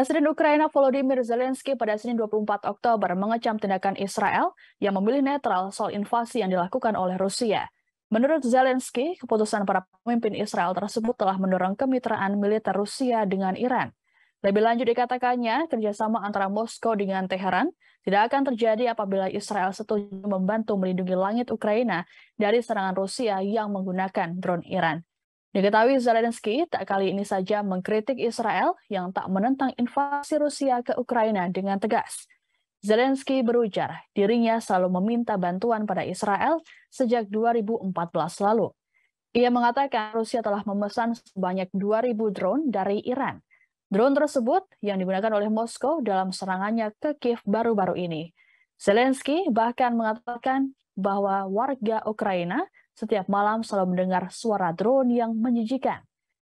Presiden Ukraina Volodymyr Zelensky pada Senin 24 Oktober mengecam tindakan Israel yang memilih netral soal invasi yang dilakukan oleh Rusia. Menurut Zelensky, keputusan para pemimpin Israel tersebut telah mendorong kemitraan militer Rusia dengan Iran. Lebih lanjut dikatakannya, kerjasama antara Moskow dengan Teheran tidak akan terjadi apabila Israel setuju membantu melindungi langit Ukraina dari serangan Rusia yang menggunakan drone Iran. Diketahui Zelensky tak kali ini saja mengkritik Israel yang tak menentang invasi Rusia ke Ukraina dengan tegas. Zelensky berujar dirinya selalu meminta bantuan pada Israel sejak 2014 lalu. Ia mengatakan Rusia telah memesan sebanyak 2.000 drone dari Iran. Drone tersebut yang digunakan oleh Moskow dalam serangannya ke Kiev baru-baru ini. Zelensky bahkan mengatakan bahwa warga Ukraina setiap malam selalu mendengar suara drone yang menjijikan.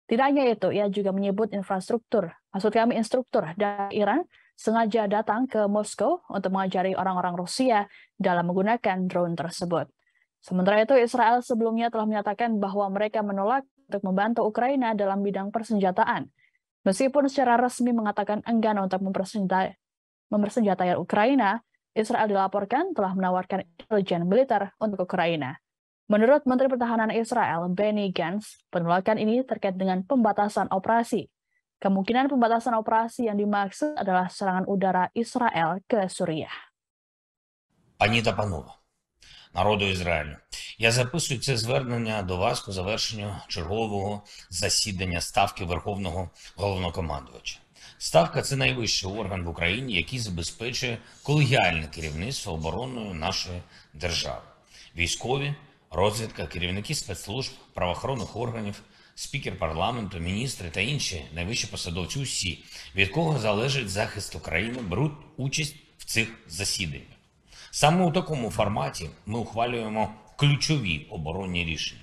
Tidak hanya itu, ia juga menyebut infrastruktur, maksud kami instruktur dari Iran, sengaja datang ke Moskow untuk mengajari orang-orang Rusia dalam menggunakan drone tersebut. Sementara itu, Israel sebelumnya telah menyatakan bahwa mereka menolak untuk membantu Ukraina dalam bidang persenjataan, meskipun secara resmi mengatakan enggan untuk mempersenjatai, mempersenjatai Ukraina, Israel dilaporkan telah menawarkan intelijen militer untuk Ukraina. Menurut Menteri Pertahanan Israel, Benny Gantz, penolakan ini terkait dengan pembatasan operasi. Kemungkinan pembatasan operasi yang dimaksud adalah serangan udara Israel ke Suriah. Пані панове, народу Ізраїлю, я записую це звернення до вас по завершенню чергового засідання ставки Верховного головнокомандувача. Ставка це найвищий орган в Україні, який забезпечує колегіальне керівництво обороною нашої держави. Військові, розвідка, керівники спецслужб, правоохоронних органів, спікер парламенту, міністри та інші найвищі посадовці, усі від кого залежить захист України, беруть участь в цих засіданнях. Саме у такому форматі ми ухвалюємо ключові оборонні рішення,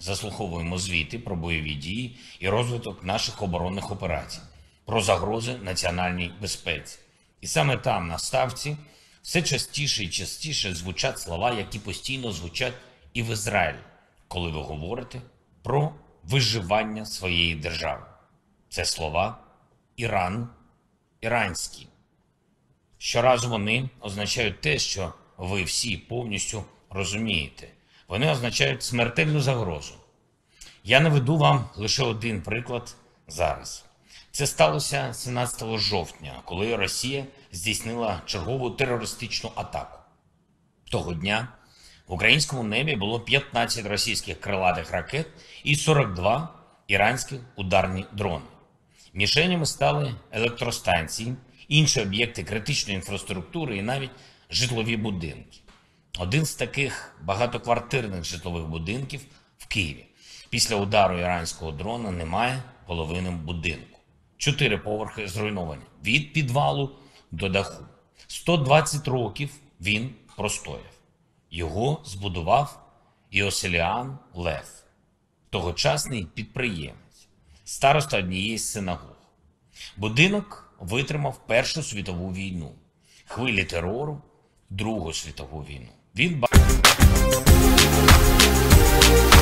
заслуховуємо звіти про бойові дії і розвиток наших оборонних операцій, про загрози національній безпеці. І саме там, на ставці, все частіше і частіше звучать слова, які постійно звучать і в Ізраїль, коли ви говорите про виживання своєї держави. Це слова Іран, іранські. Щоразу вони означають те, що ви всі повністю розумієте. Вони означають смертельну загрозу. Я наведу вам лише один приклад зараз. Це сталося 17 жовтня, коли Росія здійснила чергову терористичну атаку. Того дня в українському небі було 15 російських крилатих ракет і 42 іранські ударні дрони. Мішенями стали електростанції, інші об'єкти критичної інфраструктури і навіть житлові будинки. Один з таких багатоквартирних житлових будинків в Києві. Після удару іранського дрона немає половини будинку. Чотири поверхи зруйновані від підвалу до даху. 120 років він простояв. Його збудував Іоселіан Лев, тогочасний підприємець, староста однієї з синагог. Будинок витримав Першу світову війну, хвилі терору, Другу світову війну. Він бачив.